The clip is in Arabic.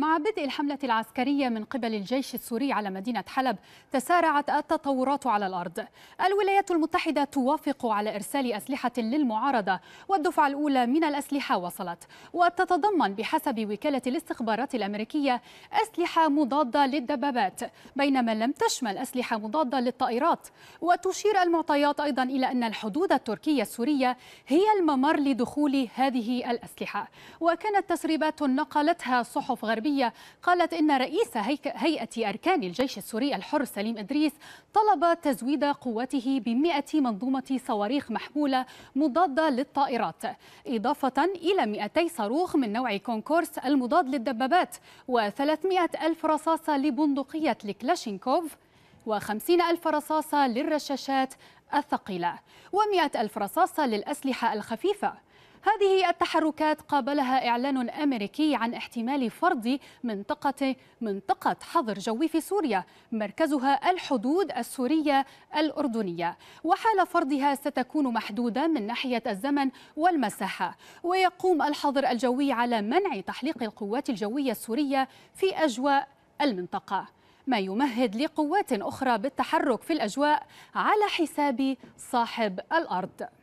مع بدء الحملة العسكرية من قبل الجيش السوري على مدينة حلب تسارعت التطورات على الأرض الولايات المتحدة توافق على إرسال أسلحة للمعارضة والدفعة الأولى من الأسلحة وصلت وتتضمن بحسب وكالة الاستخبارات الأمريكية أسلحة مضادة للدبابات بينما لم تشمل أسلحة مضادة للطائرات وتشير المعطيات أيضا إلى أن الحدود التركية السورية هي الممر لدخول هذه الأسلحة وكانت تسريبات نقلتها صحف غربية العربية قالت إن رئيس هيئة أركان الجيش السوري الحر سليم إدريس طلب تزويد قوته ب100 منظومة صواريخ محمولة مضادة للطائرات إضافة إلى 200 صاروخ من نوع كونكورس المضاد للدبابات و300 ألف رصاصة لبندقية الكلاشينكوف وخمسين ألف رصاصة للرشاشات الثقيلة ومئة ألف رصاصة للأسلحة الخفيفة هذه التحركات قابلها إعلان أمريكي عن احتمال فرض منطقة منطقة حظر جوي في سوريا مركزها الحدود السورية الأردنية وحال فرضها ستكون محدودة من ناحية الزمن والمساحة ويقوم الحظر الجوي على منع تحليق القوات الجوية السورية في أجواء المنطقة ما يمهد لقوات أخرى بالتحرك في الأجواء على حساب صاحب الأرض